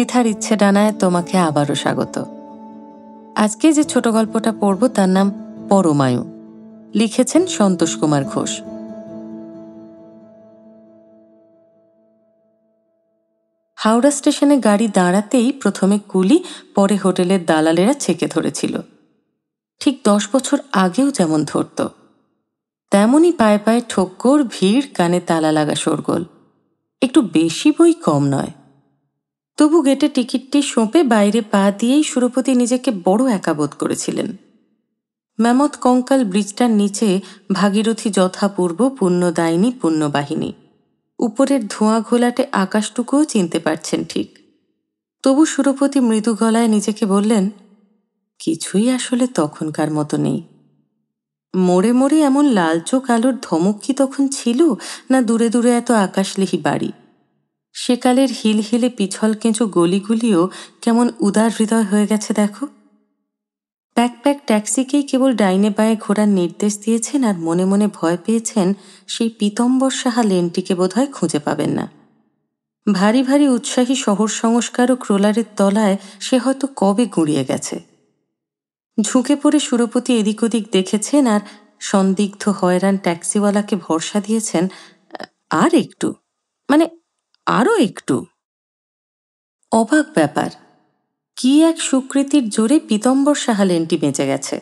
পৃথার ইচ্ছে ডানায় তোমাকে আবারও স্বাগত আজকে যে ছোট গল্পটা পড়ব তার নাম পরমায়ু লিখেছেন সন্তোষ কুমার ঘোষ হাওড়া স্টেশনে গাড়ি দাঁড়াতেই প্রথমে কুলি পরে হোটেলের দালালেরা ছেঁকে ধরেছিল ঠিক দশ বছর আগেও যেমন ধরত তেমনই পায়ে পায়ে ঠোক্কর ভিড় কানে তালা লাগা শোরগোল একটু বেশি বই কম নয় তবু গেটে টিকিটটি সঁপে বাইরে পা দিয়েই সুরপতি নিজেকে বড় একাবোধ করেছিলেন ম্যামত কঙ্কাল ব্রিজটার নিচে ভাগীরথী যথাপূর্ব পূর্ণদায়িনী পূর্ণবাহিনী উপরের ধোঁয়া ঘোলাটে আকাশটুকুও চিনতে পারছেন ঠিক তবু সুরপতি মৃদু গলায় নিজেকে বললেন কিছুই আসলে তখনকার মতো নেই মোড়ে মোড়ে এমন লালচো আলোর ধমক কি তখন ছিল না দূরে দূরে এত আকাশলেহি বাড়ি সেকালের হিলহিলে পিছল কেঁচো গলিগুলিও কেমন উদার হৃদয় হয়ে গেছে দেখো ব্যাকপ্যাক ট্যাক্সিকেই কেবল ডাইনে পায়ে ঘোরার নির্দেশ দিয়েছেন আর মনে মনে ভয় পেয়েছেন সেই পিতম্বর সাহা লেনটিকে বোধহয় খুঁজে পাবেন না ভারী ভারী উৎসাহী শহর সংস্কার ও ক্রোলারের তলায় সে হয়তো কবে গুঁড়িয়ে গেছে ঝুঁকে পড়ে সুরপতি এদিক ওদিক দেখেছেন আর সন্দিগ্ধ হয়রান ট্যাক্সিওয়ালাকে ভরসা দিয়েছেন আর একটু মানে আরও একটু অবাক ব্যাপার কি এক সুকৃতির জোরে পিতম্বর সাহালেনটি বেঁচে গেছে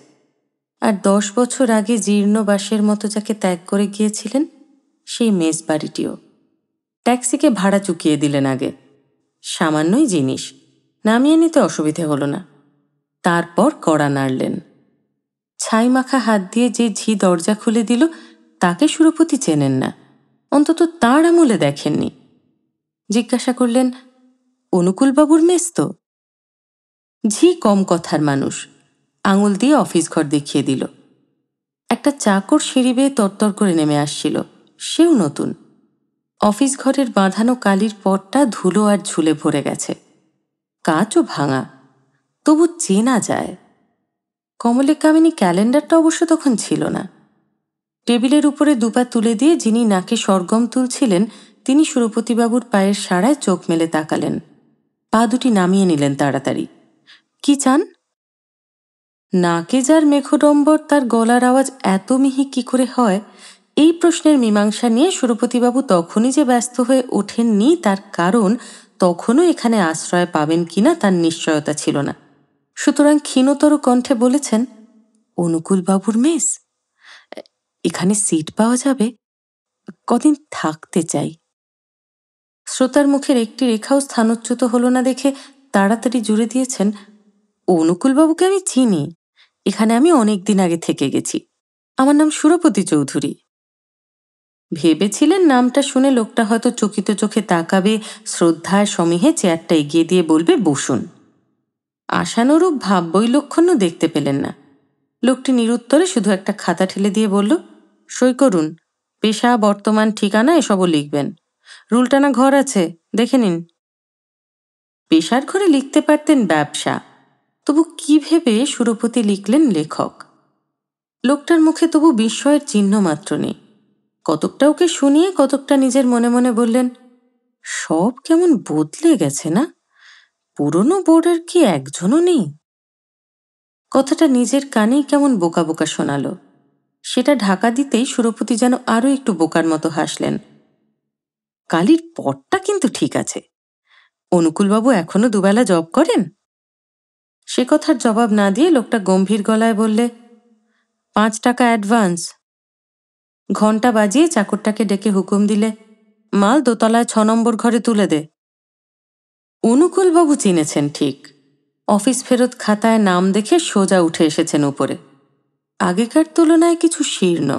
আর দশ বছর আগে জীর্ণ বাসের মতো যাকে ত্যাগ করে গিয়েছিলেন সেই মেজ বাড়িটিও ট্যাক্সিকে ভাড়া চুকিয়ে দিলেন আগে সামান্যই জিনিস নামিয়ে নিতে অসুবিধে হল না তারপর কড়া নাড়লেন ছাই মাখা হাত দিয়ে যে ঝি দরজা খুলে দিল তাকে সুরপতি চেনেন না অন্তত তার আমলে দেখেননি জিজ্ঞাসা করলেন অনুকূলবাবুর মেস তো ঝি কম কথার মানুষ আঙুল দিয়ে অফিস ঘর দেখিয়ে দিল একটা চাকর সিঁড়ি বেয়ে তরতর করে নেমে আসছিল সেও নতুন অফিস ঘরের বাঁধানো কালির পটটা ধুলো আর ঝুলে ভরে গেছে কাঁচও ভাঙা তবু চেনা যায় কমলে কামিনী ক্যালেন্ডারটা অবশ্য তখন ছিল না টেবিলের উপরে দুপা তুলে দিয়ে যিনি নাকে সরগম তুলছিলেন তিনি সুরপতিবাবুর পায়ের সাড়ায় চোখ মেলে তাকালেন পা দুটি নামিয়ে নিলেন তাড়াতাড়ি কি চান নাকে যার মেঘডম্বর তার গলার আওয়াজ এত মিহি কি করে হয় এই প্রশ্নের মীমাংসা নিয়ে সুরপতিবাবু তখনই যে ব্যস্ত হয়ে ওঠেননি তার কারণ তখনও এখানে আশ্রয় পাবেন কিনা তার নিশ্চয়তা ছিল না সুতরাং ক্ষীণতর কণ্ঠে বলেছেন অনুকূলবাবুর মেস এখানে সিট পাওয়া যাবে কদিন থাকতে চাই শ্রোতার মুখের একটি রেখাও স্থানোচ্যুত হলো না দেখে তাড়াতাড়ি জুড়ে দিয়েছেন অনুকূলবাবুকে আমি চিনি এখানে আমি অনেক দিন আগে থেকে গেছি আমার নাম সুরপতি চৌধুরী ভেবেছিলেন নামটা শুনে লোকটা হয়তো চকিত চোখে তাকাবে শ্রদ্ধায় সমীহে চেয়ারটা এগিয়ে দিয়ে বলবে বসুন আশানুরূপ ভাব বৈলক্ষণ্য দেখতে পেলেন না লোকটি নিরুত্তরে শুধু একটা খাতা ঠেলে দিয়ে বলল সই করুন পেশা বর্তমান ঠিকানা এসবও লিখবেন রুলটানা ঘর আছে দেখে নিন পেশার ঘরে লিখতে পারতেন ব্যবসা তবু কি ভেবে সুরপতি লিখলেন লেখক লোকটার মুখে তবু বিস্ময়ের চিহ্ন মাত্র নেই কতকটা ওকে শুনিয়ে কতকটা নিজের মনে মনে বললেন সব কেমন বদলে গেছে না পুরনো বোর্ডার কি একজনও নেই কথাটা নিজের কানেই কেমন বোকা বোকা শোনালো সেটা ঢাকা দিতেই সুরপতি যেন আরও একটু বোকার মতো হাসলেন কালির পটটা কিন্তু ঠিক আছে অনুকূলবাবু এখনো দুবেলা জব করেন সে কথার জবাব না দিয়ে লোকটা গম্ভীর গলায় বললে পাঁচ টাকা অ্যাডভান্স ঘন্টা বাজিয়ে চাকরটাকে ডেকে হুকুম দিলে মাল দোতলায় ছ নম্বর ঘরে তুলে দে অনুকূলবাবু চিনেছেন ঠিক অফিস ফেরত খাতায় নাম দেখে সোজা উঠে এসেছেন উপরে আগেকার তুলনায় কিছু শীর্ণ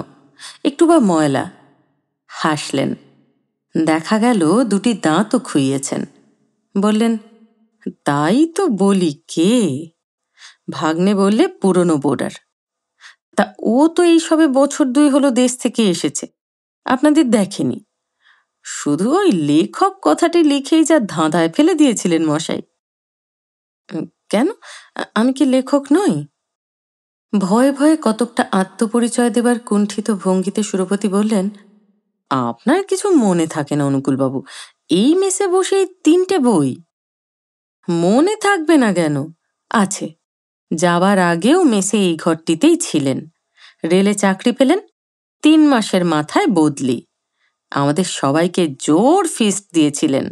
একটু বা ময়লা হাসলেন দেখা গেল দুটি দাঁতও খুইয়েছেন বললেন তাই তো বলি কে ভাগ্নে বললে পুরনো বোর্ডার তা ও তো এই সবে বছর দুই হলো দেশ থেকে এসেছে আপনাদের দেখেনি শুধু ওই লেখক কথাটি লিখেই যা ধাঁধায় ফেলে দিয়েছিলেন মশাই কেন আমি কি লেখক নই ভয়ে ভয়ে কতকটা আত্মপরিচয় দেবার কুণ্ঠিত ভঙ্গিতে সুরপতি বললেন আপনার কিছু মনে থাকে না অনুকূলবাবু এই মেসে বসে এই তিনটে বই মনে থাকবে না কেন আছে যাবার আগেও মেসে এই ঘরটিতেই ছিলেন রেলে চাকরি পেলেন তিন মাসের মাথায় বদলি আমাদের সবাইকে জোর ফিস্ট দিয়েছিলেন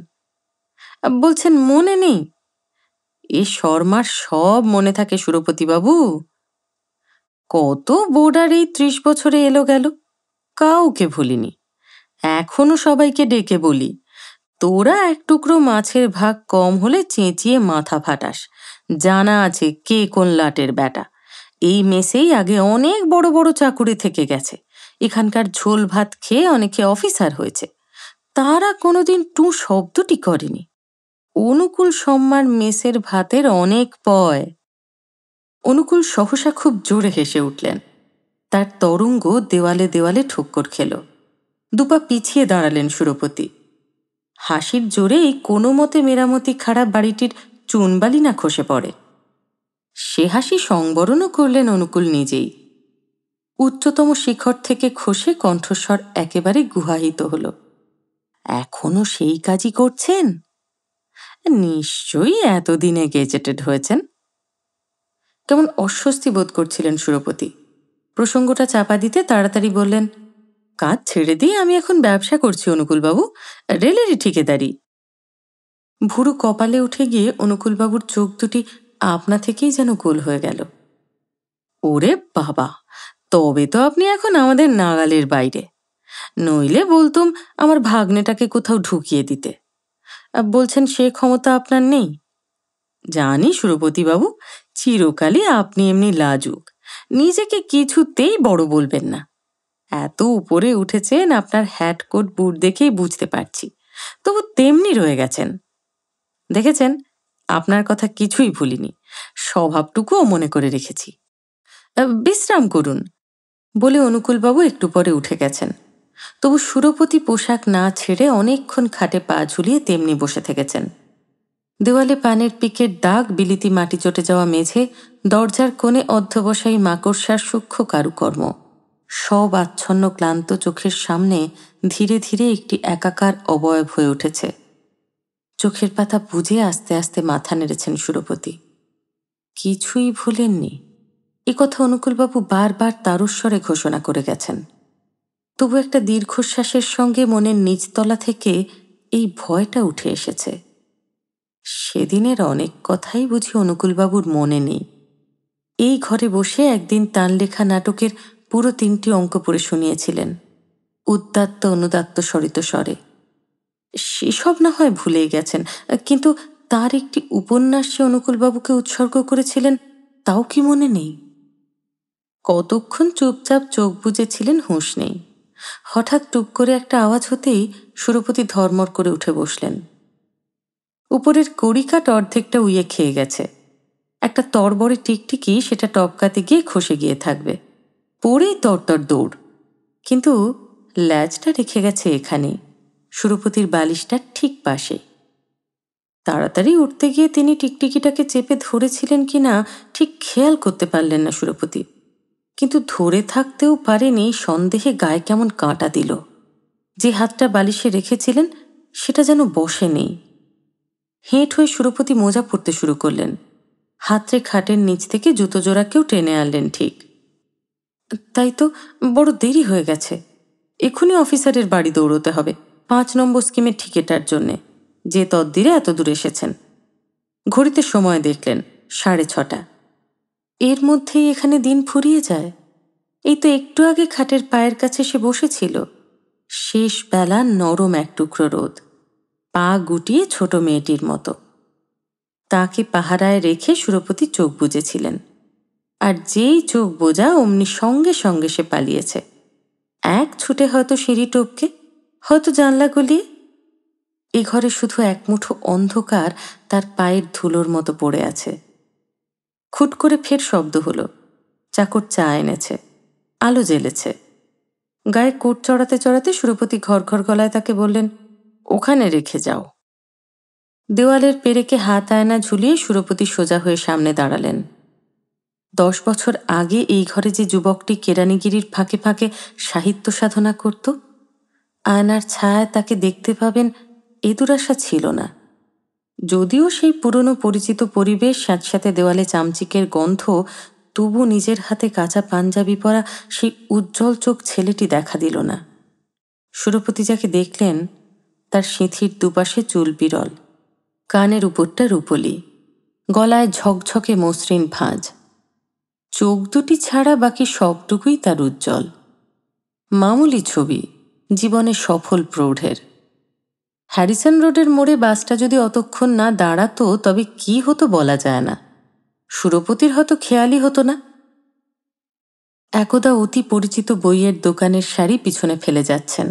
বলছেন মনে নেই এ শর্মার সব মনে থাকে সুরপতিবাবু কত বোর্ডার এই ত্রিশ বছরে এলো গেল কাউকে ভুলিনি এখনো সবাইকে ডেকে বলি তোরা এক টুকরো মাছের ভাগ কম হলে চেঁচিয়ে মাথা ফাটাস জানা আছে কে কোন লাটের ব্যাটা এই মেসেই আগে অনেক বড় বড় চাকুরি থেকে গেছে এখানকার ঝোল ভাত খেয়ে অনেকে অফিসার হয়েছে তারা কোনোদিন টু শব্দটি করেনি অনুকূল সম্মান মেসের ভাতের অনেক পয় অনুকূল সহসা খুব জোরে হেসে উঠলেন তার তরঙ্গ দেওয়ালে দেওয়ালে ঠোক্কর খেলো দুপা পিছিয়ে দাঁড়ালেন সুরপতি হাসির জোরেই কোনো মতে মেরামতি খারাপ বাড়িটির চুনবালি না খসে পড়ে সে হাসি সংবরণও করলেন অনুকূল নিজেই উচ্চতম শিখর থেকে খসে কণ্ঠস্বর একেবারে গুহাহিত হল এখনো সেই কাজই করছেন নিশ্চয়ই এতদিনে গেজেটেড হয়েছেন কেমন অস্বস্তি বোধ করছিলেন সুরপতি প্রসঙ্গটা চাপা দিতে তাড়াতাড়ি বললেন কাজ ছেড়ে দিয়ে আমি এখন ব্যবসা করছি অনুকূলবাবু রেলেরই ঠিকেদারি ভুরু কপালে উঠে গিয়ে অনুকূলবাবুর চোখ দুটি আপনা থেকেই যেন গোল হয়ে গেল ওরে বাবা তবে তো আপনি এখন আমাদের নাগালের বাইরে নইলে বলতুম আমার ভাগ্নেটাকে কোথাও ঢুকিয়ে দিতে বলছেন সে ক্ষমতা আপনার নেই জানি সুরপতিবাবু চিরকালই আপনি এমনি লাজুক নিজেকে কিছুতেই বড় বলবেন না এত উপরে উঠেছেন আপনার হ্যাট কোট বুট দেখেই বুঝতে পারছি তবু তেমনি রয়ে গেছেন দেখেছেন আপনার কথা কিছুই ভুলিনি স্বভাবটুকুও মনে করে রেখেছি বিশ্রাম করুন বলে অনুকূলবাবু একটু পরে উঠে গেছেন তবু সুরপতি পোশাক না ছেড়ে অনেকক্ষণ খাটে পা ঝুলিয়ে তেমনি বসে থেকেছেন দেওয়ালে পানের পিকের দাগ বিলিতি মাটি চটে যাওয়া মেঝে দরজার কোণে অধ্যবসায়ী মাকড়সার সূক্ষ্ম কারুকর্ম সব আচ্ছন্ন ক্লান্ত চোখের সামনে ধীরে ধীরে একটি একাকার অবয়ব হয়ে উঠেছে চোখের পাতা বুঝে আস্তে আস্তে মাথা নেড়েছেন সুরপতি কিছুই ভুলেননি এ কথা অনুকূলবাবু বারবার তারস্বরে ঘোষণা করে গেছেন তবু একটা দীর্ঘশ্বাসের সঙ্গে মনের নিচতলা থেকে এই ভয়টা উঠে এসেছে সেদিনের অনেক কথাই বুঝি অনুকূলবাবুর মনে নেই এই ঘরে বসে একদিন তাঁর লেখা নাটকের পুরো তিনটি অঙ্ক পড়ে শুনিয়েছিলেন উদ্দাত্ত অনুদাত্ত সরিত স্বরে সেসব না হয় ভুলেই গেছেন কিন্তু তার একটি উপন্যাস যে অনুকূলবাবুকে উৎসর্গ করেছিলেন তাও কি মনে নেই কতক্ষণ চুপচাপ চোখ বুঝেছিলেন হুঁশ নেই হঠাৎ টুপ করে একটা আওয়াজ হতেই সুরপতি ধর্মর করে উঠে বসলেন উপরের কড়িকাট অর্ধেকটা উইয়ে খেয়ে গেছে একটা তরবরে টিকটিকি সেটা টপকাতে গিয়ে খসে গিয়ে থাকবে পড়েই তরতর দৌড় কিন্তু ল্যাজটা রেখে গেছে এখানে সুরপতির বালিশটা ঠিক পাশে তাড়াতাড়ি উঠতে গিয়ে তিনি টিকটিকিটাকে চেপে ধরেছিলেন কি না ঠিক খেয়াল করতে পারলেন না সুরপতি কিন্তু ধরে থাকতেও পারেনি সন্দেহে গায়ে কেমন কাঁটা দিল যে হাতটা বালিশে রেখেছিলেন সেটা যেন বসে নেই হেঁট হয়ে সুরপতি মোজা পড়তে শুরু করলেন হাতরে খাটের নিচ থেকে জুতো জোড়াকেও টেনে আনলেন ঠিক তাই তো বড় দেরি হয়ে গেছে এক্ষুনি অফিসারের বাড়ি দৌড়তে হবে পাঁচ নম্বর স্কিমের ঠিকেটার জন্যে যে তদ্দিরে এত দূর এসেছেন ঘড়িতে সময় দেখলেন সাড়ে ছটা এর মধ্যেই এখানে দিন ফুরিয়ে যায় এই তো একটু আগে খাটের পায়ের কাছে সে বসেছিল শেষ বেলা নরম এক টুকরো রোদ পা গুটিয়ে ছোট মেয়েটির মতো তাকে পাহারায় রেখে সুরপতি চোখ বুঝেছিলেন আর যেই চোখ বোঝা অমনি সঙ্গে সঙ্গে সে পালিয়েছে এক ছুটে হয়তো সিঁড়ি টপকে হয়তো জানলা গলিয়ে এ ঘরে শুধু এক মুঠো অন্ধকার তার পায়ের ধুলোর মতো পড়ে আছে খুট করে ফের শব্দ হলো চাকর চা এনেছে আলো জ্বেলেছে গায়ে কোট চড়াতে চড়াতে সুরপতি ঘর ঘর গলায় তাকে বললেন ওখানে রেখে যাও দেওয়ালের পেরেকে হাত আয়না ঝুলিয়ে সুরপতি সোজা হয়ে সামনে দাঁড়ালেন দশ বছর আগে এই ঘরে যে যুবকটি কেরানিগিরির ফাঁকে ফাঁকে সাহিত্য সাধনা করত আয়নার ছায়ায় তাকে দেখতে পাবেন এ দুরাশা ছিল না যদিও সেই পুরনো পরিচিত পরিবেশ সাথে দেওয়ালে চামচিকের গন্ধ তবু নিজের হাতে কাঁচা পাঞ্জাবি পরা সেই উজ্জ্বল চোখ ছেলেটি দেখা দিল না সুরপতি যাকে দেখলেন তার সিঁথির দুপাশে চুল বিরল কানের উপরটা রূপলি গলায় ঝকঝকে মসৃণ ভাঁজ চোখ দুটি ছাড়া বাকি সবটুকুই তার উজ্জ্বল মামুলি ছবি জীবনে সফল প্রৌঢ়ের হ্যারিসন রোডের মোড়ে বাসটা যদি অতক্ষণ না দাঁড়াতো তবে কি হতো বলা যায় না সুরপতির হয়তো খেয়ালই হতো না একদা অতি পরিচিত বইয়ের দোকানের শাড়ি পিছনে ফেলে যাচ্ছেন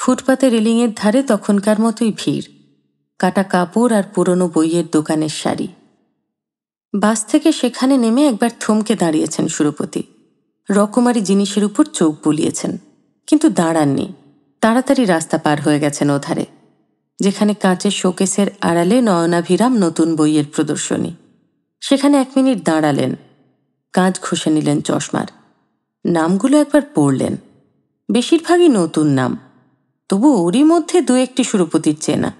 ফুটপাতে রেলিংয়ের ধারে তখনকার মতোই ভিড় কাটা কাপড় আর পুরনো বইয়ের দোকানের শাড়ি বাস থেকে সেখানে নেমে একবার থমকে দাঁড়িয়েছেন সুরপতি রকমারি জিনিসের উপর চোখ বুলিয়েছেন কিন্তু দাঁড়াননি তাড়াতাড়ি রাস্তা পার হয়ে গেছেন ওধারে যেখানে কাঁচের শোকেসের আড়ালে নয়নাভিরাম নতুন বইয়ের প্রদর্শনী সেখানে এক মিনিট দাঁড়ালেন কাঁচ ঘষে নিলেন চশমার নামগুলো একবার পড়লেন বেশিরভাগই নতুন নাম তবু ওরই মধ্যে দু একটি সুরপতির চেনা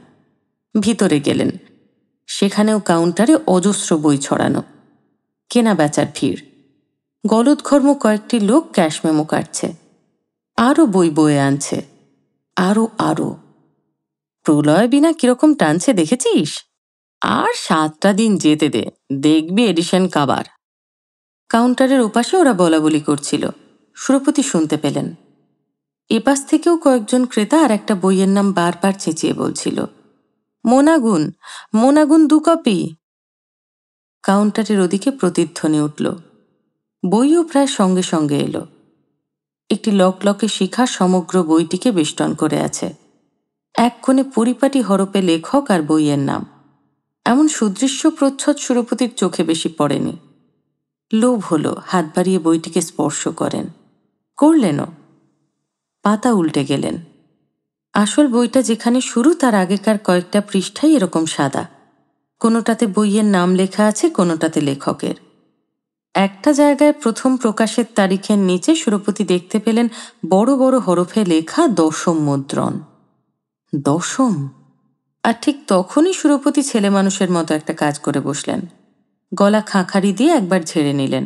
ভিতরে গেলেন সেখানেও কাউন্টারে অজস্র বই ছড়ানো কেনা বেচার ভিড় গলদঘর্ম কয়েকটি লোক ক্যাশ মেমো কাটছে আরও বই বয়ে আনছে আরও আরও প্রলয় বিনা কিরকম টানছে দেখেছিস আর সাতটা দিন যেতে দে দেখবি এডিশন কাবার কাউন্টারের ওপাশে ওরা বলাবলি করছিল সুরপতি শুনতে পেলেন এপাশ থেকেও কয়েকজন ক্রেতা আর একটা বইয়ের নাম বারবার চেঁচিয়ে বলছিল মোনাগুন মোনাগুন দু কপি কাউন্টারের ওদিকে প্রতিধ্বনি উঠল বইও প্রায় সঙ্গে সঙ্গে এলো একটি লকলকে শিখা সমগ্র বইটিকে বেষ্টন করে আছে এক কোণে পরিপাটি হরপে লেখক আর বইয়ের নাম এমন সুদৃশ্য প্রচ্ছদ সুরপতির চোখে বেশি পড়েনি লোভ হল হাত বাড়িয়ে বইটিকে স্পর্শ করেন করলেনও পাতা উল্টে গেলেন আসল বইটা যেখানে শুরু তার আগেকার কয়েকটা পৃষ্ঠাই এরকম সাদা কোনোটাতে বইয়ের নাম লেখা আছে কোনোটাতে লেখকের একটা জায়গায় প্রথম প্রকাশের তারিখের নিচে সুরপতি দেখতে পেলেন বড় বড় হরফে লেখা দশম মুদ্রণ দশম আর ঠিক তখনই সুরপতি ছেলে মানুষের মতো একটা কাজ করে বসলেন গলা খাঁখারি দিয়ে একবার ঝেড়ে নিলেন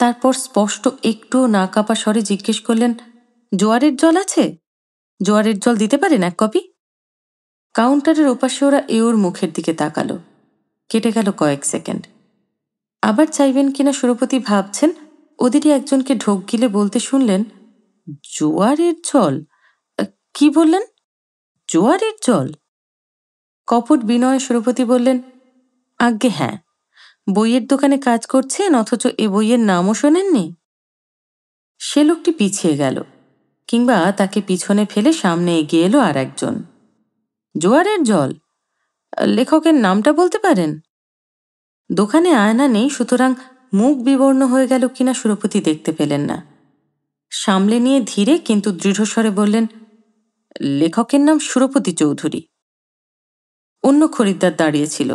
তারপর স্পষ্ট একটুও না কাপা স্বরে জিজ্ঞেস করলেন জোয়ারের জল আছে জোয়ারের জল দিতে পারেন এক কপি কাউন্টারের ওপাশে ওরা এওর মুখের দিকে তাকালো কেটে গেল কয়েক সেকেন্ড আবার চাইবেন কিনা সুরপতি ভাবছেন ওদেরই একজনকে ঢোক গিলে বলতে শুনলেন জোয়ারের জল কি বললেন জোয়ারের জল কপট বিনয় সুরপতি বললেন আজ্ঞে হ্যাঁ বইয়ের দোকানে কাজ করছেন অথচ এ বইয়ের নামও শোনেননি সে লোকটি পিছিয়ে গেল কিংবা তাকে পিছনে ফেলে সামনে এগিয়ে এলো আর একজন জোয়ারের জল লেখকের নামটা বলতে পারেন দোকানে আয়না নেই সুতরাং মুখ বিবর্ণ হয়ে গেল কিনা সুরপতি দেখতে পেলেন না সামলে নিয়ে ধীরে কিন্তু দৃঢ়স্বরে বললেন লেখকের নাম সুরপতি চৌধুরী অন্য খরিদ্দার দাঁড়িয়েছিল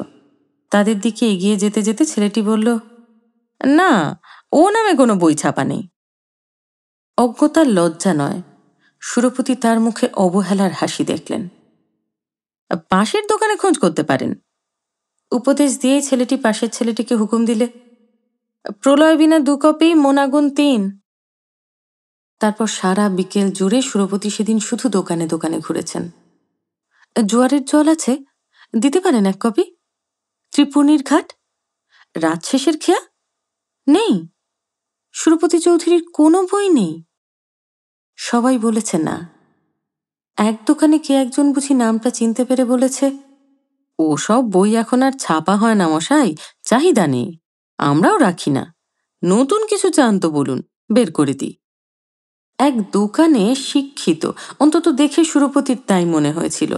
তাদের দিকে এগিয়ে যেতে যেতে ছেলেটি বলল না ও নামে কোনো বই ছাপা নেই অজ্ঞতার লজ্জা নয় সুরপতি তার মুখে অবহেলার হাসি দেখলেন পাশের দোকানে খোঁজ করতে পারেন উপদেশ দিয়ে ছেলেটি পাশের ছেলেটিকে হুকুম দিলে প্রলয় বিনা দু কপি মোনাগুন তিন তারপর সারা বিকেল জুড়ে সুরপতি সেদিন শুধু দোকানে দোকানে ঘুরেছেন জোয়ারের জল আছে দিতে পারেন এক কপি ত্রিপুণীর ঘাট রাত শেষের খেয়া নেই সুরপতি চৌধুরীর কোনো বই নেই সবাই বলেছে না এক দোকানে কে একজন বুঝি নামটা চিনতে পেরে বলেছে ও সব বই এখন আর ছাপা হয় না মশাই চাহিদা নেই আমরাও রাখি না নতুন কিছু চান তো বলুন বের করে দিই এক দোকানে শিক্ষিত অন্তত দেখে সুরপতির তাই মনে হয়েছিল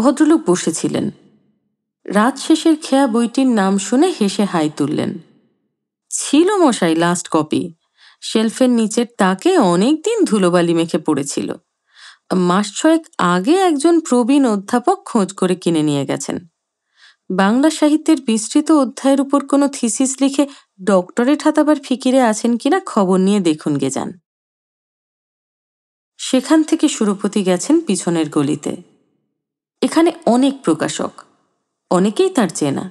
ভদ্রলোক বসেছিলেন রাত শেষের খেয়া বইটির নাম শুনে হেসে হাই তুললেন ছিল মশাই লাস্ট কপি শেলফের নিচের তাকে অনেকদিন ধুলোবালি মেখে পড়েছিল মাস ছয়েক আগে একজন প্রবীণ অধ্যাপক খোঁজ করে কিনে নিয়ে গেছেন বাংলা সাহিত্যের বিস্তৃত অধ্যায়ের উপর কোনো থিসিস লিখে ডক্টরেট হাতাবার ফিকিরে আছেন কিনা খবর নিয়ে দেখুন গে যান সেখান থেকে সুরপতি গেছেন পিছনের গলিতে এখানে অনেক প্রকাশক অনেকেই তার চেনা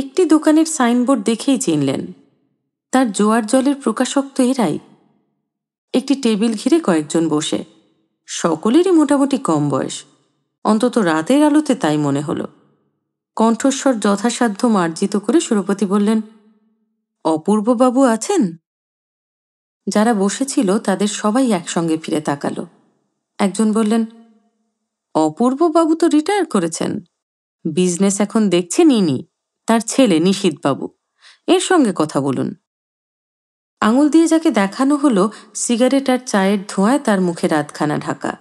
একটি দোকানের সাইনবোর্ড দেখেই চিনলেন তার জোয়ার জলের প্রকাশক তো এরাই একটি টেবিল ঘিরে কয়েকজন বসে সকলেরই মোটামুটি কম বয়স অন্তত রাতের আলোতে তাই মনে হলো কণ্ঠস্বর যথাসাধ্য মার্জিত করে সুরপতি বললেন অপূর্ববাবু আছেন যারা বসেছিল তাদের সবাই একসঙ্গে ফিরে তাকাল একজন বললেন অপূর্ববাবু তো রিটায়ার করেছেন বিজনেস এখন দেখছেন ইনি তার ছেলে নিশীথবাবু এর সঙ্গে কথা বলুন আঙুল দিয়ে যাকে দেখানো হলো সিগারেট আর চায়ের ধোঁয়ায় তার মুখে রাতখানা ঢাকা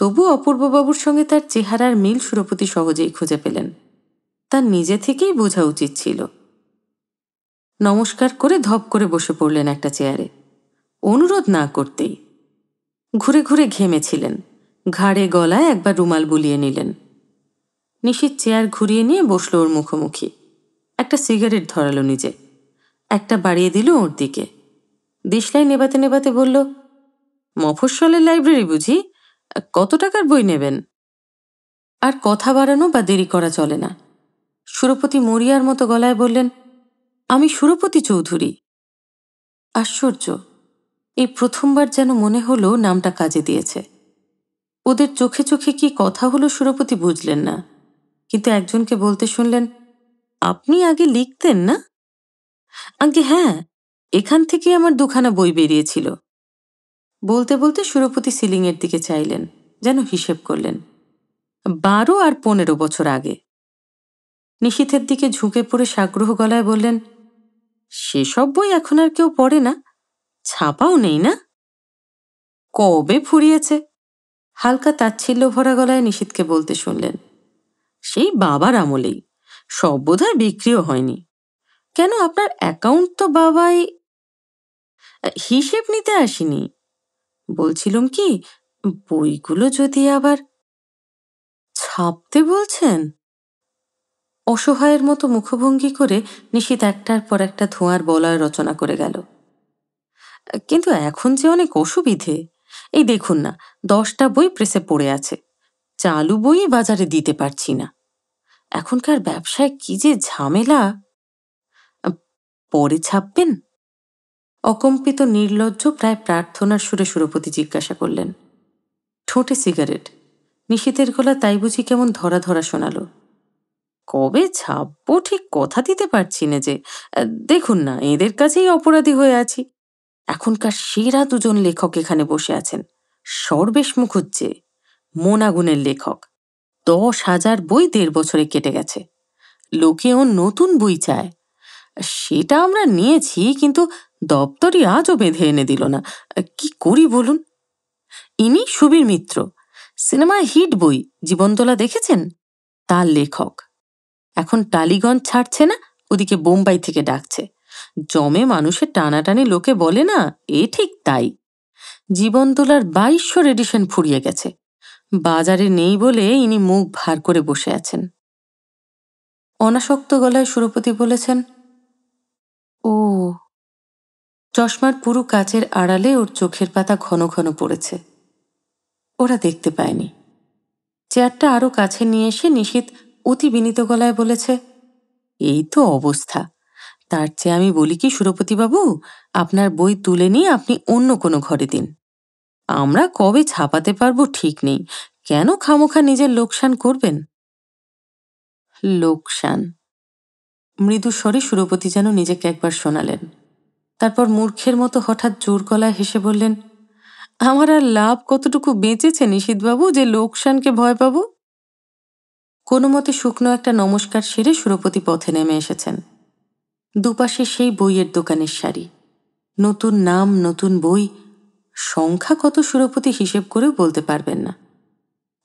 তবু অপূর্ববাবুর সঙ্গে তার চেহারার মিল সুরপতি সহজেই খুঁজে পেলেন তার নিজে থেকেই বোঝা উচিত ছিল নমস্কার করে ধপ করে বসে পড়লেন একটা চেয়ারে অনুরোধ না করতেই ঘুরে ঘুরে ঘেমেছিলেন ঘাড়ে গলায় একবার রুমাল বুলিয়ে নিলেন নিশির চেয়ার ঘুরিয়ে নিয়ে বসল ওর মুখোমুখি একটা সিগারেট ধরালো নিজে একটা বাড়িয়ে দিল ওর দিকে দিশলাই নেবাতে নেবাতে বলল মফস্বলের লাইব্রেরি বুঝি কত টাকার বই নেবেন আর কথা বাড়ানো বা দেরি করা চলে না সুরপতি মরিয়ার মতো গলায় বললেন আমি সুরপতি চৌধুরী আশ্চর্য এই প্রথমবার যেন মনে হলো নামটা কাজে দিয়েছে ওদের চোখে চোখে কি কথা হলো সুরপতি বুঝলেন না কিন্তু একজনকে বলতে শুনলেন আপনি আগে লিখতেন না আঙ্কি হ্যাঁ এখান থেকে আমার দুখানা বই বেরিয়েছিল বলতে বলতে সুরপতি সিলিংয়ের দিকে চাইলেন যেন হিসেব করলেন বারো আর পনেরো বছর আগে নিশীথের দিকে ঝুঁকে পড়ে সাগ্রহ গলায় বললেন সেসব বই এখন আর কেউ পড়ে না ছাপাও নেই না কবে ফুরিয়েছে হালকা তাচ্ছিল্য ভরা গলায় নিশীথকে বলতে শুনলেন সেই বাবার আমলেই সব বোধহয় বিক্রিও হয়নি কেন আপনার অ্যাকাউন্ট তো বাবাই হিসেব নিতে আসিনি বলছিলাম কি বইগুলো যদি আবার ছাপতে বলছেন অসহায়ের মতো মুখভঙ্গি করে নিশীত একটার পর একটা ধোঁয়ার বলয় রচনা করে গেল কিন্তু এখন যে অনেক অসুবিধে এই দেখুন না দশটা বই প্রেসে পড়ে আছে চালু বই বাজারে দিতে পারছি না এখনকার ব্যবসায় কি যে ঝামেলা পরে ছাপবেন অকম্পিত নির্লজ্জ প্রায় প্রার্থনার সুরে সুরপতি জিজ্ঞাসা করলেন ঠোঁটে সিগারেট নিশীতের গলা তাই বুঝি কেমন ধরা ধরা শোনালো কবে ছাপবো ঠিক কথা দিতে পারছি না যে দেখুন না এদের কাছেই অপরাধী হয়ে আছি এখনকার সেরা দুজন লেখক এখানে বসে আছেন সর্বেশ মুখুজ্জে মোনাগুনের লেখক দশ হাজার বই দেড় বছরে কেটে গেছে লোকে ও নতুন বই চায় সেটা আমরা নিয়েছি কিন্তু দপ্তরই আজও বেঁধে এনে দিল না কি করি বলুন ইনি সুবীর মিত্র সিনেমায় হিট বই জীবনতলা দেখেছেন তার লেখক এখন টালিগঞ্জ ছাড়ছে না ওদিকে বোম্বাই থেকে ডাকছে জমে মানুষের টানাটানি লোকে বলে না এ ঠিক তাই জীবনতলার বাইশশো রেডিশন ফুরিয়ে গেছে বাজারে নেই বলে ইনি মুখ ভার করে বসে আছেন অনাসক্ত গলায় সুরপতি বলেছেন ও চশমার পুরো কাচের আড়ালে ওর চোখের পাতা ঘন ঘন পড়েছে ওরা দেখতে পায়নি চেয়ারটা আরও কাছে নিয়ে এসে নিশীত অতি বিনীত গলায় বলেছে এই তো অবস্থা তার চেয়ে আমি বলি কি সুরপতিবাবু আপনার বই তুলে নিয়ে আপনি অন্য কোনো ঘরে দিন আমরা কবে ছাপাতে পারবো ঠিক নেই কেন খামোখা নিজের লোকসান করবেন লোকসান মৃদুস্বরে সুরপতি যেন নিজেকে একবার শোনালেন তারপর মূর্খের মতো হঠাৎ জোর গলায় হেসে বললেন আমার আর লাভ কতটুকু বেঁচেছে নিশীথবাবু যে লোকসানকে ভয় পাবো কোনো মতে শুকনো একটা নমস্কার সেরে সুরপতি পথে নেমে এসেছেন দুপাশে সেই বইয়ের দোকানের শাড়ি নতুন নাম নতুন বই সংখ্যা কত সুরপতি হিসেব করেও বলতে পারবেন না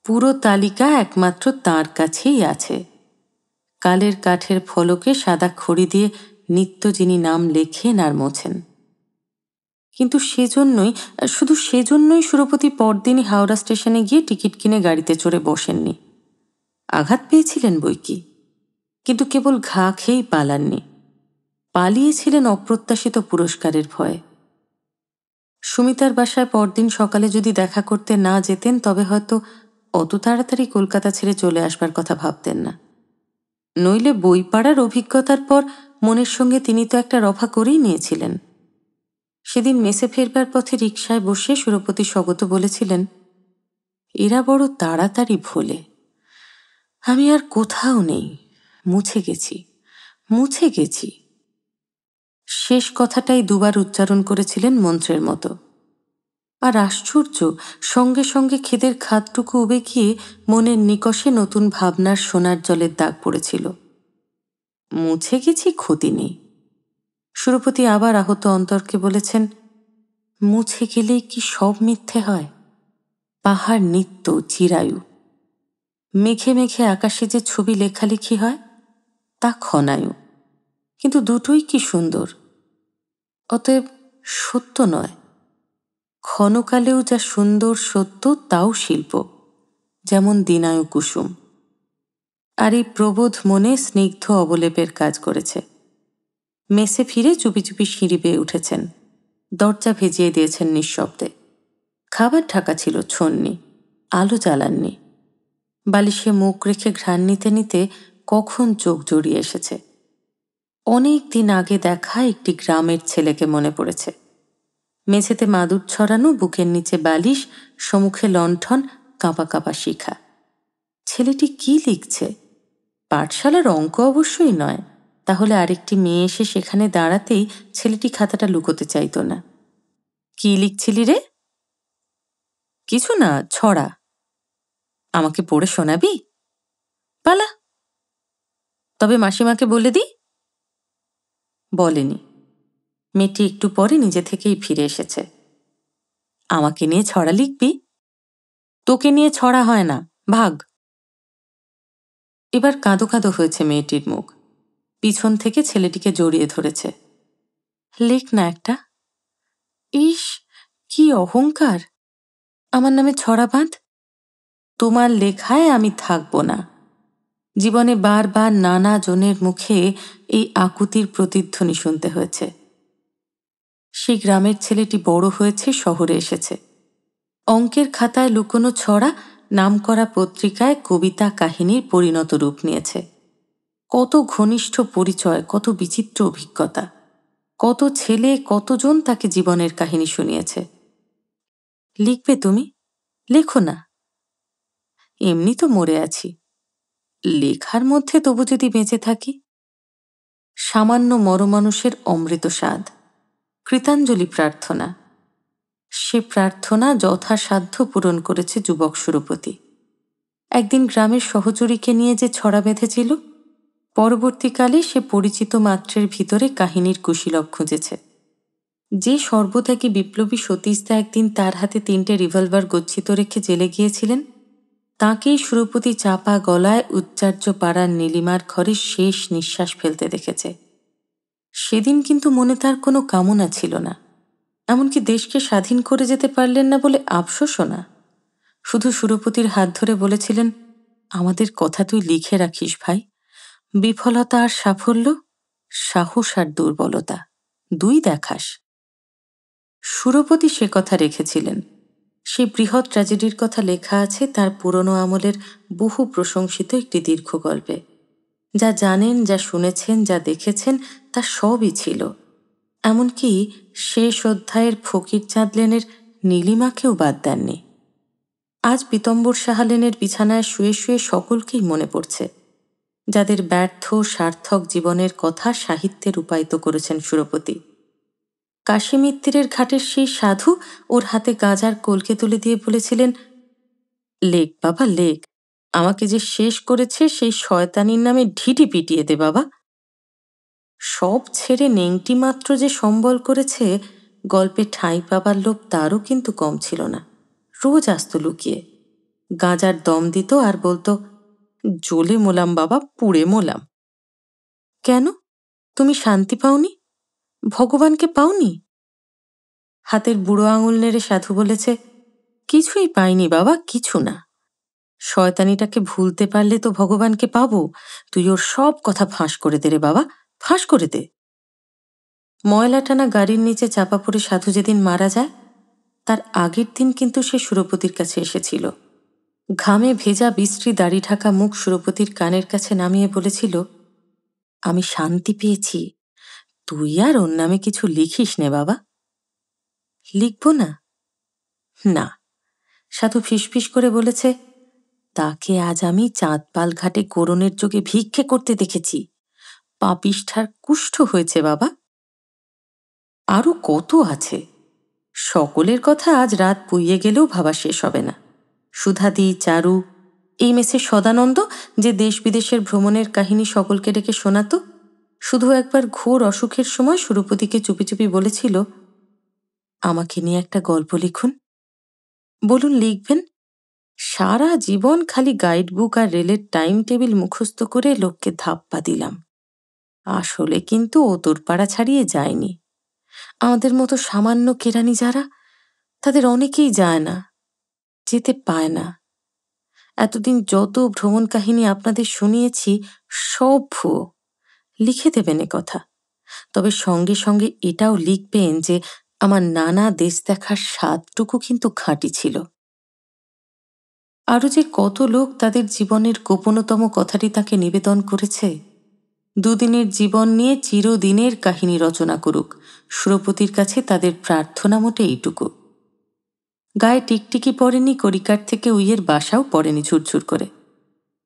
পুরো তালিকা একমাত্র তার কাছেই আছে কালের কাঠের ফলকে সাদা খড়ি দিয়ে নিত্য যিনি নাম লেখেন আর মোছেন কিন্তু সেজন্যই শুধু সেজন্যই সুরপতি পরদিনই হাওড়া স্টেশনে গিয়ে টিকিট কিনে গাড়িতে চড়ে বসেননি আঘাত পেয়েছিলেন বই কি কিন্তু কেবল ঘা খেয়েই পালাননি পালিয়েছিলেন অপ্রত্যাশিত পুরস্কারের ভয়ে সুমিতার বাসায় পরদিন সকালে যদি দেখা করতে না যেতেন তবে হয়তো অত তাড়াতাড়ি কলকাতা ছেড়ে চলে আসবার কথা ভাবতেন না নইলে বই পাড়ার অভিজ্ঞতার পর মনের সঙ্গে তিনি তো একটা রফা করেই নিয়েছিলেন সেদিন মেসে ফেরবার পথে রিকশায় বসে সুরপতি স্বগত বলেছিলেন এরা বড় তাড়াতাড়ি ভোলে আমি আর কোথাও নেই মুছে গেছি মুছে গেছি শেষ কথাটাই দুবার উচ্চারণ করেছিলেন মন্ত্রের মতো আর আশ্চর্য সঙ্গে সঙ্গে খেদের খাদটুকু উবে গিয়ে মনের নিকষে নতুন ভাবনার সোনার জলের দাগ পড়েছিল মুছে গেছি ক্ষতি নেই সুরপতি আবার আহত অন্তরকে বলেছেন মুছে গেলেই কি সব মিথ্যে হয় পাহাড় নিত্য চিরায়ু মেঘে মেঘে আকাশে যে ছবি লেখালেখি হয় তা ক্ষণায়ু কিন্তু দুটোই কি সুন্দর অতএব সত্য নয় ক্ষণকালেও যা সুন্দর সত্য তাও শিল্প যেমন দিনায়ু কুসুম আর এই প্রবোধ মনে স্নিগ্ধ অবলেপের কাজ করেছে মেসে ফিরে চুপি চুপি সিঁড়ি বেয়ে উঠেছেন দরজা ভেজিয়ে দিয়েছেন নিঃশব্দে খাবার ঢাকা ছিল ছন্নি আলো জ্বালাননি বালিশে মুখ রেখে ঘ্রাণ নিতে নিতে কখন চোখ জড়িয়ে এসেছে অনেক দিন আগে দেখা একটি গ্রামের ছেলেকে মনে পড়েছে মেঝেতে মাদুর ছড়ানো বুকের নিচে বালিশ সমুখে লণ্ঠন কাঁপা কাঁপা শিখা ছেলেটি কি লিখছে পাঠশালার অঙ্ক অবশ্যই নয় তাহলে আরেকটি মেয়ে এসে সেখানে দাঁড়াতেই ছেলেটি খাতাটা লুকোতে চাইত না কি লিখছিলি রে কিছু না ছড়া আমাকে পড়ে শোনাবি পালা তবে মাসিমাকে বলে দি বলেনি মেয়েটি একটু পরে নিজে থেকেই ফিরে এসেছে আমাকে নিয়ে ছড়া লিখবি তোকে নিয়ে ছড়া হয় না ভাগ এবার কাঁদো কাঁদো হয়েছে মেয়েটির মুখ পিছন থেকে ছেলেটিকে জড়িয়ে ধরেছে লেখ না একটা ইস কি অহংকার আমার নামে ছড়া বাঁধ তোমার লেখায় আমি থাকব না জীবনে বারবার নানা জনের মুখে এই আকুতির প্রতিধ্বনি শুনতে হয়েছে সেই গ্রামের ছেলেটি বড় হয়েছে শহরে এসেছে অঙ্কের খাতায় লুকোনো ছড়া নামকরা পত্রিকায় কবিতা কাহিনীর পরিণত রূপ নিয়েছে কত ঘনিষ্ঠ পরিচয় কত বিচিত্র অভিজ্ঞতা কত ছেলে কতজন তাকে জীবনের কাহিনী শুনিয়েছে লিখবে তুমি লেখো না এমনি তো মরে আছি লেখার মধ্যে তবু যদি বেঁচে থাকি সামান্য মরমানুষের অমৃত স্বাদ কৃতাঞ্জলি প্রার্থনা সে প্রার্থনা যথাসাধ্য পূরণ করেছে যুবক সুরপতি একদিন গ্রামের সহচরীকে নিয়ে যে ছড়া বেঁধেছিল পরবর্তীকালে সে পরিচিত মাত্রের ভিতরে কাহিনীর কুশীলভ খুঁজেছে যে সর্বত্যাগে বিপ্লবী সতীশদা একদিন তার হাতে তিনটে রিভলভার গচ্ছিত রেখে জেলে গিয়েছিলেন তাঁকেই সুরপতি চাপা গলায় উচ্চার্য পাড়ার নীলিমার ঘরে শেষ নিঃশ্বাস ফেলতে দেখেছে সেদিন কিন্তু মনে তার কোনো কামনা ছিল না এমনকি দেশকে স্বাধীন করে যেতে পারলেন না বলে আফসোসও না শুধু সুরপতির হাত ধরে বলেছিলেন আমাদের কথা তুই লিখে রাখিস ভাই বিফলতা আর সাফল্য সাহস আর দুর্বলতা দুই দেখাস সুরপতি সে কথা রেখেছিলেন সেই বৃহৎ ট্র্যাজেডির কথা লেখা আছে তার পুরনো আমলের বহু প্রশংসিত একটি দীর্ঘ গল্পে যা জানেন যা শুনেছেন যা দেখেছেন তা সবই ছিল এমনকি শেষ অধ্যায়ের ফকির চাঁদলেনের নীলিমাকেও বাদ দেননি আজ পিতম্বর সাহালেনের বিছানায় শুয়ে শুয়ে সকলকেই মনে পড়ছে যাদের ব্যর্থ সার্থক জীবনের কথা সাহিত্যে রূপায়িত করেছেন সুরপতি কাশিমিত্তিরের ঘাটের সেই সাধু ওর হাতে গাঁজার কোলকে তুলে দিয়ে বলেছিলেন লেক বাবা লেক আমাকে যে শেষ করেছে সেই শয়তানির নামে ঢিটি পিটিয়ে দে বাবা সব ছেড়ে নেংটি মাত্র যে সম্বল করেছে গল্পে ঠাঁই পাবার লোভ তারও কিন্তু কম ছিল না রোজ আসতো লুকিয়ে গাঁজার দম দিত আর বলতো জ্বলে মোলাম বাবা পুড়ে মোলাম কেন তুমি শান্তি পাওনি ভগবানকে পাওনি হাতের বুড়ো আঙুল নেড়ে সাধু বলেছে কিছুই পাইনি বাবা কিছু না শয়তানিটাকে ভুলতে পারলে তো ভগবানকে পাবো তুই ওর সব কথা ফাঁস করে দে রে বাবা ফাঁস করে দে ময়লা টানা গাড়ির নিচে চাপা পড়ে সাধু যেদিন মারা যায় তার আগের দিন কিন্তু সে সুরপতির কাছে এসেছিল ঘামে ভেজা বিশ্রী দাড়ি ঢাকা মুখ সুরপতির কানের কাছে নামিয়ে বলেছিল আমি শান্তি পেয়েছি তুই আর ওর নামে কিছু লিখিস নে বাবা লিখব না না সাধু ফিসফিস করে বলেছে তাকে আজ আমি চাঁদপাল ঘাটে করণের চোখে ভিক্ষে করতে দেখেছি পাপিষ্ঠার কুষ্ঠ হয়েছে বাবা আরও কত আছে সকলের কথা আজ রাত পুইয়ে গেলেও ভাবা শেষ হবে না সুধাদি চারু এই মেসে সদানন্দ যে দেশ বিদেশের ভ্রমণের কাহিনী সকলকে ডেকে শোনাতো শুধু একবার ঘোর অসুখের সময় সুরপতিকে চুপি চুপি বলেছিল আমাকে নিয়ে একটা গল্প লিখুন বলুন লিখবেন সারা জীবন খালি গাইডবুক আর রেলের টাইম টেবিল মুখস্থ করে লোককে ধাপ্পা দিলাম আসলে কিন্তু ও তোরপাড়া ছাড়িয়ে যায়নি আমাদের মতো সামান্য কেরানি যারা তাদের অনেকেই যায় না যেতে পায় না এতদিন যত ভ্রমণ কাহিনী আপনাদের শুনিয়েছি সব ভুয়ো লিখে দেবেন এ কথা তবে সঙ্গে সঙ্গে এটাও লিখবেন যে আমার নানা দেশ দেখার স্বাদটুকু কিন্তু খাঁটি ছিল আরও যে কত লোক তাদের জীবনের গোপনতম কথাটি তাকে নিবেদন করেছে দুদিনের জীবন নিয়ে চিরদিনের কাহিনী রচনা করুক সুরপতির কাছে তাদের প্রার্থনা মোটে এইটুকু গায়ে টিকটিকি পড়েনি করিকার থেকে উইয়ের বাসাও পড়েনি ঝুরঝুর করে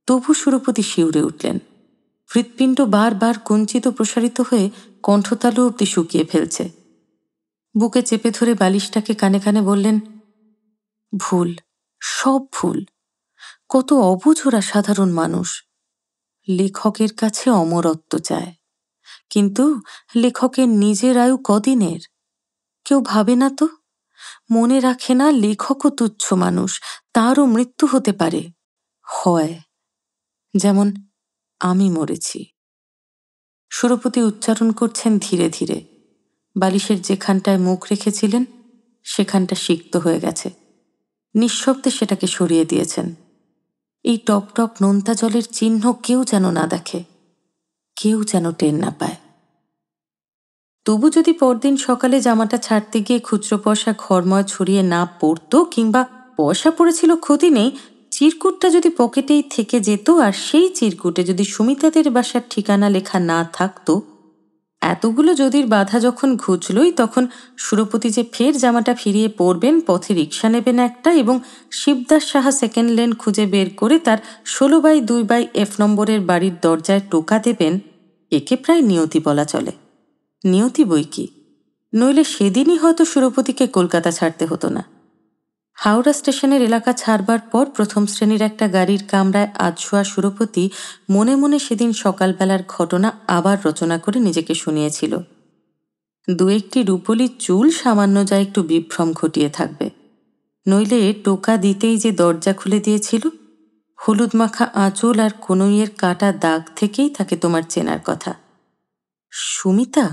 তবু সুরপতি শিউরে উঠলেন হৃৎপিণ্ড বারবার কুঞ্চিত প্রসারিত হয়ে কণ্ঠতালু অব্দি শুকিয়ে ফেলছে বুকে চেপে ধরে বালিশটাকে কানে কানে বললেন ভুল সব ভুল কত অবুঝরা সাধারণ মানুষ লেখকের কাছে অমরত্ব চায় কিন্তু লেখকের নিজের আয়ু কদিনের কেউ ভাবে না তো মনে রাখে না লেখকও তুচ্ছ মানুষ তারও মৃত্যু হতে পারে হয় যেমন আমি মরেছি সুরপতি উচ্চারণ করছেন ধীরে ধীরে বালিশের যেখানটায় মুখ রেখেছিলেন সেখানটা সিক্ত হয়ে গেছে নিঃশব্দে সেটাকে সরিয়ে দিয়েছেন এই টপ টপ নোনতা জলের চিহ্ন কেউ যেন না দেখে কেউ যেন টের না পায় তবু যদি পরদিন সকালে জামাটা ছাড়তে গিয়ে খুচরো পয়সা ঘরময় ছড়িয়ে না পড়ত কিংবা পয়সা পড়েছিল ক্ষতি নেই চিরকুটটা যদি পকেটেই থেকে যেত আর সেই চিরকুটে যদি সুমিতাদের বাসার ঠিকানা লেখা না থাকতো এতগুলো যদির বাধা যখন ঘুচলই তখন সুরপতি যে ফের জামাটা ফিরিয়ে পরবেন পথে রিক্সা নেবেন একটা এবং শিবদাস সাহা সেকেন্ড লেন খুঁজে বের করে তার ষোলো বাই দুই বাই এফ নম্বরের বাড়ির দরজায় টোকা দেবেন একে প্রায় নিয়তি বলা চলে নিয়তি বই কি নইলে সেদিনই হয়তো সুরপতিকে কলকাতা ছাড়তে হতো না হাওড়া স্টেশনের এলাকা ছাড়বার পর প্রথম শ্রেণীর একটা গাড়ির কামরায় আজশোয়া সুরপতি মনে মনে সেদিন সকালবেলার ঘটনা আবার রচনা করে নিজেকে শুনিয়েছিল দু একটি রূপলি চুল সামান্য যা একটু বিভ্রম ঘটিয়ে থাকবে নইলে টোকা দিতেই যে দরজা খুলে দিয়েছিল হলুদ মাখা আঁচল আর কনুইয়ের কাটা দাগ থেকেই তাকে তোমার চেনার কথা সুমিতা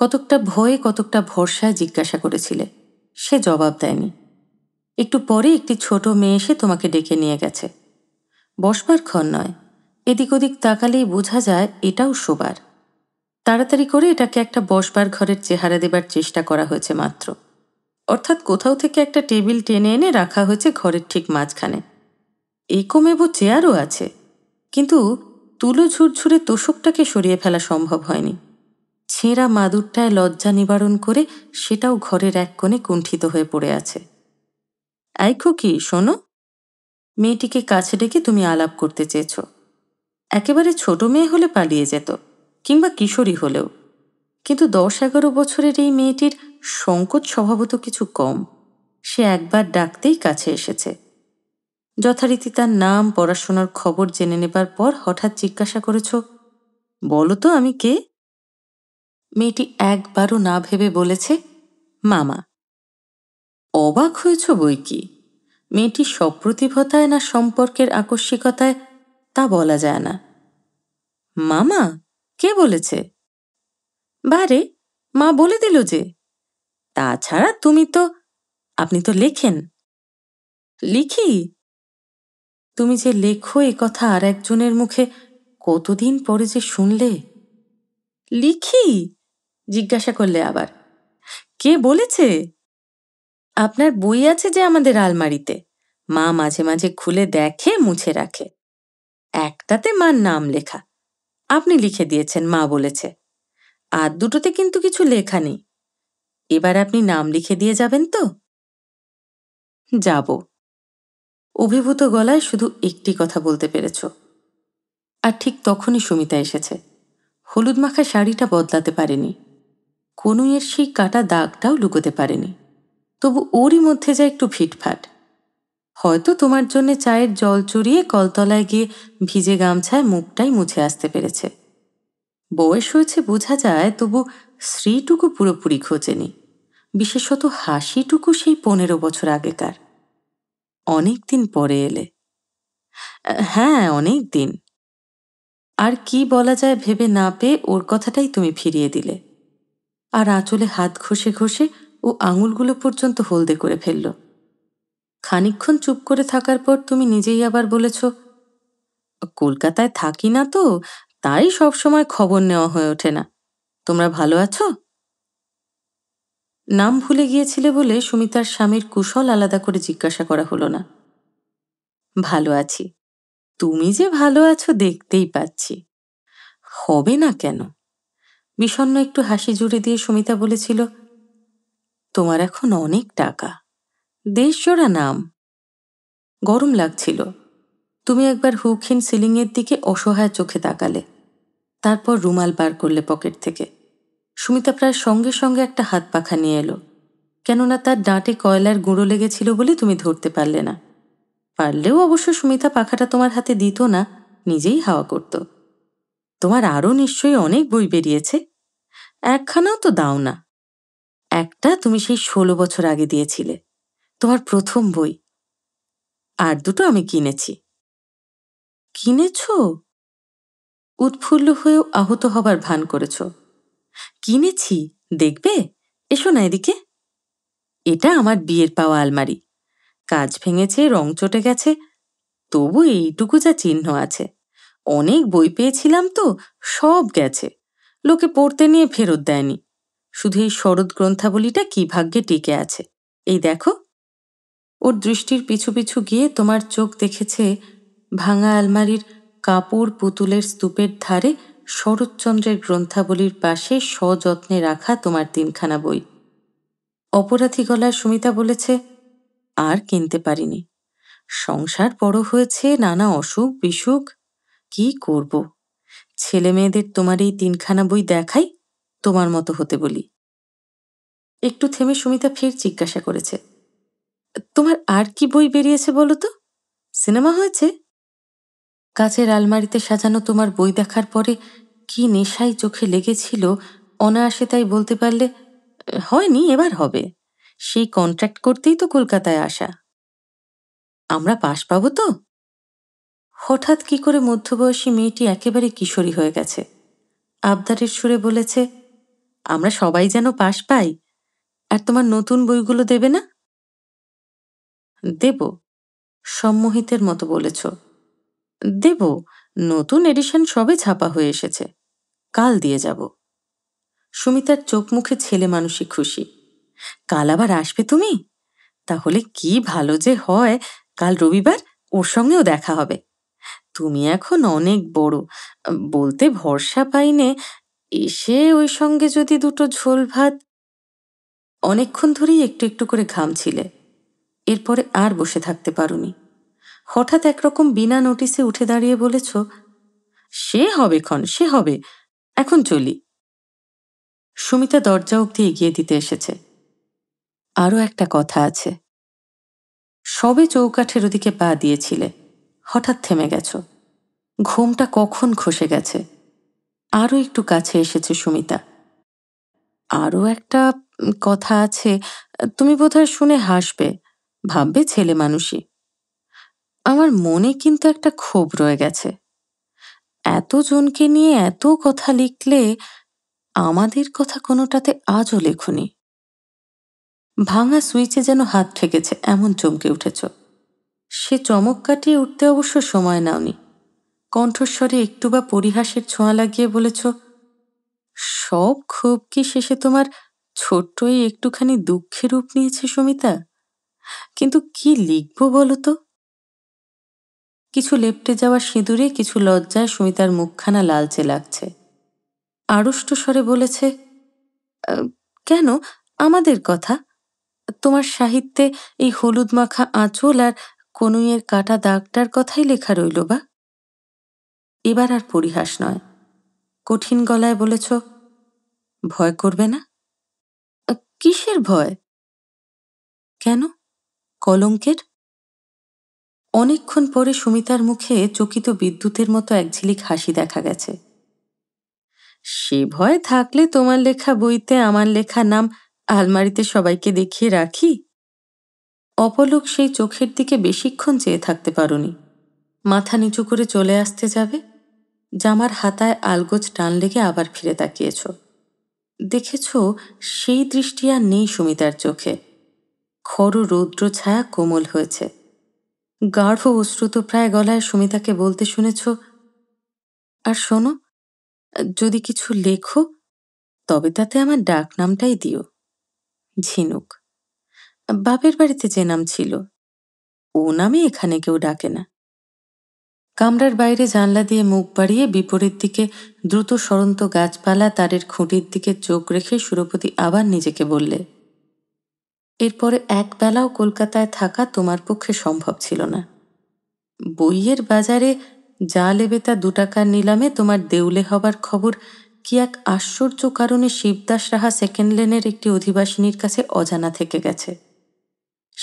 কতকটা ভয়ে কতকটা ভরসায় জিজ্ঞাসা করেছিলে সে জবাব দেয়নি একটু পরে একটি ছোট মেয়ে এসে তোমাকে ডেকে নিয়ে গেছে বসবার ক্ষণ নয় এদিক ওদিক তাকালেই বোঝা যায় এটাও শোবার তাড়াতাড়ি করে এটাকে একটা বসবার ঘরের চেহারা দেবার চেষ্টা করা হয়েছে মাত্র অর্থাৎ কোথাও থেকে একটা টেবিল টেনে এনে রাখা হয়েছে ঘরের ঠিক মাঝখানে একমেব চেয়ারও আছে কিন্তু তুলো ঝুরঝুরে তোষকটাকে সরিয়ে ফেলা সম্ভব হয়নি ছেঁড়া মাদুরটায় লজ্জা নিবারণ করে সেটাও ঘরের এক কোণে কুণ্ঠিত হয়ে পড়ে আছে এই খুকি শোনো মেয়েটিকে কাছে ডেকে তুমি আলাপ করতে চেয়েছ একেবারে ছোট মেয়ে হলে পালিয়ে যেত কিংবা কিশোরী হলেও কিন্তু দশ এগারো বছরের এই মেয়েটির সংকোচ স্বভাবত কিছু কম সে একবার ডাকতেই কাছে এসেছে যথারীতি তার নাম পড়াশোনার খবর জেনে নেবার পর হঠাৎ জিজ্ঞাসা করেছ বলো তো আমি কে মেয়েটি একবারও না ভেবে বলেছে মামা অবাক হয়েছ বই কি মেয়েটি সপ্রতিভতায় না সম্পর্কের আকস্মিকতায় তা বলা যায় না মামা কে বলেছে বারে মা বলে দিল যে তাছাড়া তুমি তো আপনি তো লেখেন লিখি তুমি যে লেখো এ কথা আর একজনের মুখে কতদিন পরে যে শুনলে লিখি জিজ্ঞাসা করলে আবার কে বলেছে আপনার বই আছে যে আমাদের আলমারিতে মা মাঝে মাঝে খুলে দেখে মুছে রাখে একটাতে মার নাম লেখা আপনি লিখে দিয়েছেন মা বলেছে আর দুটোতে কিন্তু কিছু লেখা নেই এবার আপনি নাম লিখে দিয়ে যাবেন তো যাব অভিভূত গলায় শুধু একটি কথা বলতে পেরেছ আর ঠিক তখনই সুমিতা এসেছে হলুদ মাখা শাড়িটা বদলাতে পারেনি কনুইয়ের সেই কাটা দাগটাও লুকোতে পারেনি তবু ওরই মধ্যে যা একটু ফিটফাট হয়তো তোমার জন্য চায়ের জল চড়িয়ে কলতলায় গিয়ে ভিজে গামছায় মুখটাই মুছে আসতে পেরেছে বয়স হয়েছে বোঝা যায় তবু স্ত্রীটুকু পুরোপুরি খোঁজেনি বিশেষত হাসিটুকু সেই পনেরো বছর আগেকার অনেক দিন পরে এলে হ্যাঁ অনেক দিন আর কি বলা যায় ভেবে না পেয়ে ওর কথাটাই তুমি ফিরিয়ে দিলে আর আঁচলে হাত ঘষে ঘষে ও আঙুলগুলো পর্যন্ত হলদে করে ফেলল খানিক্ষণ চুপ করে থাকার পর তুমি নিজেই আবার বলেছ কলকাতায় থাকি না তো তাই সবসময় খবর নেওয়া হয়ে ওঠে না তোমরা ভালো আছো নাম ভুলে গিয়েছিলে বলে সুমিতার স্বামীর কুশল আলাদা করে জিজ্ঞাসা করা হলো না ভালো আছি তুমি যে ভালো আছো দেখতেই পাচ্ছি হবে না কেন বিষণ্ন একটু হাসি জুড়ে দিয়ে সুমিতা বলেছিল তোমার এখন অনেক টাকা দেশজোড়া নাম গরম লাগছিল তুমি একবার হুকহীন সিলিংয়ের দিকে অসহায় চোখে তাকালে তারপর রুমাল বার করলে পকেট থেকে সুমিতা প্রায় সঙ্গে সঙ্গে একটা হাত পাখা নিয়ে এলো কেননা তার ডাঁটে কয়লার গুঁড়ো লেগেছিল বলে তুমি ধরতে পারলে না পারলেও অবশ্য সুমিতা পাখাটা তোমার হাতে দিত না নিজেই হাওয়া করত তোমার আরও নিশ্চয়ই অনেক বই বেরিয়েছে একখানাও তো দাও না একটা তুমি সেই ষোলো বছর আগে দিয়েছিলে তোমার প্রথম বই আর দুটো আমি কিনেছি কিনেছ উৎফুল্ল হয়েও আহত হবার ভান করেছ কিনেছি দেখবে এসো না এদিকে এটা আমার বিয়ের পাওয়া আলমারি কাজ ভেঙেছে রং চটে গেছে তবু এইটুকু যা চিহ্ন আছে অনেক বই পেয়েছিলাম তো সব গেছে লোকে পড়তে নিয়ে ফেরত দেয়নি শুধু এই শরৎ গ্রন্থাবলীটা কি ভাগ্যে টিকে আছে এই দেখো ওর দৃষ্টির পিছু পিছু গিয়ে তোমার চোখ দেখেছে ভাঙা আলমারির কাপড় পুতুলের স্তূপের ধারে শরৎচন্দ্রের গ্রন্থাবলীর পাশে সযত্নে রাখা তোমার তিনখানা বই অপরাধী গলায় সুমিতা বলেছে আর কিনতে পারিনি সংসার বড় হয়েছে নানা অসুখ বিসুখ কি করব ছেলে মেয়েদের তোমার এই তিনখানা বই দেখাই তোমার মতো হতে বলি একটু থেমে সুমিতা ফের জিজ্ঞাসা করেছে তোমার আর কি বই বেরিয়েছে বলো তো সিনেমা হয়েছে কাছের আলমারিতে সাজানো তোমার বই দেখার পরে কি নেশাই চোখে লেগেছিল অনায়াসে তাই বলতে পারলে হয়নি এবার হবে সেই কন্ট্রাক্ট করতেই তো কলকাতায় আসা আমরা পাশ পাবো তো হঠাৎ কি করে মধ্যবয়সী মেয়েটি একেবারে কিশোরী হয়ে গেছে আবদারের সুরে বলেছে আমরা সবাই যেন পাশ পাই আর তোমার নতুন বইগুলো দেবে না দেব সম্মোহিতের মতো বলেছ দেব নতুন এডিশন সবে ছাপা হয়ে এসেছে কাল দিয়ে যাব সুমিতার চোখ মুখে ছেলে মানুষই খুশি কাল আবার আসবে তুমি তাহলে কি ভালো যে হয় কাল রবিবার ওর সঙ্গেও দেখা হবে তুমি এখন অনেক বড় বলতে ভরসা পাইনে এসে ওই সঙ্গে যদি দুটো ঝোল ভাত অনেকক্ষণ ধরেই একটু একটু করে ঘামছিলে এরপরে আর বসে থাকতে পারুনি হঠাৎ একরকম বিনা নোটিসে উঠে দাঁড়িয়ে বলেছ সে হবে ক্ষণ সে হবে এখন চলি সুমিতা দরজা অব্দি এগিয়ে দিতে এসেছে আরও একটা কথা আছে সবে চৌকাঠের ওদিকে পা দিয়েছিলে হঠাৎ থেমে গেছ ঘুমটা কখন খসে গেছে আরও একটু কাছে এসেছে সুমিতা আরও একটা কথা আছে তুমি বোধহয় শুনে হাসবে ভাববে ছেলে মানুষই আমার মনে কিন্তু একটা ক্ষোভ রয়ে গেছে এতজনকে নিয়ে এত কথা লিখলে আমাদের কথা কোনোটাতে আজও লেখনি ভাঙা সুইচে যেন হাত ঠেকেছে এমন চমকে উঠেছ সে চমক কাটিয়ে উঠতে অবশ্য সময় নাওনি কণ্ঠস্বরে একটু বা পরিহাসের ছোঁয়া লাগিয়ে বলেছ সব ক্ষোভ কি শেষে তোমার ছোট্টই একটুখানি দুঃখে রূপ নিয়েছে সুমিতা কিন্তু কি লিখব বলো তো কিছু লেপটে যাওয়া সিঁদুরে কিছু লজ্জায় সুমিতার মুখখানা লালচে লাগছে আড়ষ্ট স্বরে বলেছে কেন আমাদের কথা তোমার সাহিত্যে এই হলুদ মাখা আঁচল আর কনুইয়ের কাটা দাগটার কথাই লেখা রইল বা এবার আর পরিহাস নয় কঠিন গলায় বলেছ ভয় করবে না কিসের ভয় কেন কলঙ্কের অনেকক্ষণ পরে সুমিতার মুখে চকিত বিদ্যুতের মতো এক ঝিলিক হাসি দেখা গেছে সে ভয় থাকলে তোমার লেখা বইতে আমার লেখা নাম আলমারিতে সবাইকে দেখিয়ে রাখি অপলোক সেই চোখের দিকে বেশিক্ষণ চেয়ে থাকতে পারি মাথা নিচু করে চলে আসতে যাবে জামার হাতায় আলগোজ টান লেগে আবার ফিরে তাকিয়েছ দেখেছ সেই দৃষ্টি আর নেই সুমিতার চোখে খর রৌদ্র ছায়া কোমল হয়েছে গাঢ় অশ্রুত প্রায় গলায় সুমিতাকে বলতে শুনেছ আর শোনো যদি কিছু লেখো তবে তাতে আমার ডাক নামটাই দিও ঝিনুক বাপের বাড়িতে যে নাম ছিল ও নামে এখানে কেউ ডাকে না কামরার বাইরে জানলা দিয়ে মুখ বাড়িয়ে বিপরীত দিকে দ্রুত সরন্ত গাছপালা তারের খুঁটির দিকে চোখ রেখে সুরপতি আবার নিজেকে বললে এরপরে একবেলাও কলকাতায় থাকা তোমার পক্ষে সম্ভব ছিল না বইয়ের বাজারে যা লেবে তা দু টাকার নিলামে তোমার দেউলে হবার খবর কি এক আশ্চর্য কারণে শিবদাস রাহা সেকেন্ড লেনের একটি অধিবাসিনীর কাছে অজানা থেকে গেছে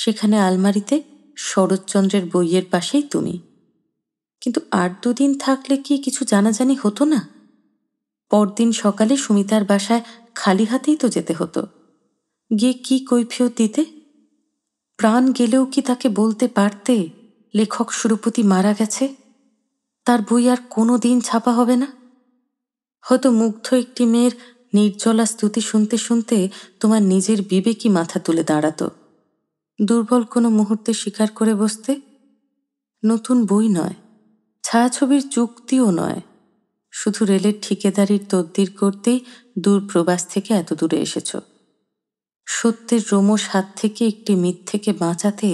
সেখানে আলমারিতে শরৎচন্দ্রের বইয়ের পাশেই তুমি কিন্তু আর দুদিন থাকলে কি কিছু জানাজানি হতো না পরদিন সকালে সুমিতার বাসায় খালি হাতেই তো যেতে হতো গিয়ে কি কৈফিয়ত দিতে প্রাণ গেলেও কি তাকে বলতে পারতে লেখক সুরপতি মারা গেছে তার বই আর কোনো দিন ছাপা হবে না হয়তো মুগ্ধ একটি মেয়ের নির্জলা স্তুতি শুনতে শুনতে তোমার নিজের বিবেকই মাথা তুলে দাঁড়াত দুর্বল কোনো মুহূর্তে স্বীকার করে বসতে নতুন বই নয় ছায়াছবির চুক্তিও নয় শুধু রেলের ঠিকেদারির তদ্দির করতেই দূর প্রবাস থেকে এত দূরে এসেছ সত্যের রোমস হাত থেকে একটি মিথ্যেকে বাঁচাতে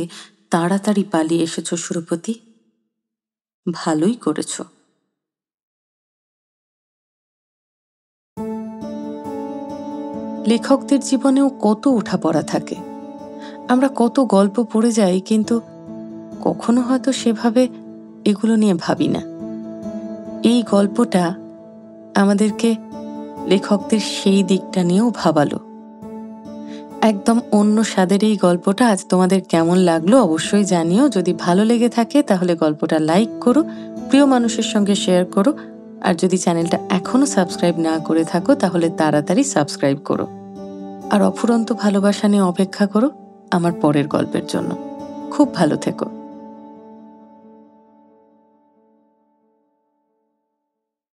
তাড়াতাড়ি পালিয়ে এসেছ সুরপতি ভালোই করেছো লেখকদের জীবনেও কত ওঠাপড়া থাকে আমরা কত গল্প পড়ে যাই কিন্তু কখনো হয়তো সেভাবে এগুলো নিয়ে ভাবি না এই গল্পটা আমাদেরকে লেখকদের সেই দিকটা নিয়েও ভাবালো একদম অন্য স্বাদের এই গল্পটা আজ তোমাদের কেমন লাগলো অবশ্যই জানিও যদি ভালো লেগে থাকে তাহলে গল্পটা লাইক করো প্রিয় মানুষের সঙ্গে শেয়ার করো আর যদি চ্যানেলটা এখনও সাবস্ক্রাইব না করে থাকো তাহলে তাড়াতাড়ি সাবস্ক্রাইব করো আর অফুরন্ত ভালোবাসা নিয়ে অপেক্ষা করো আমার পরের গল্পের জন্য খুব ভালো থেকো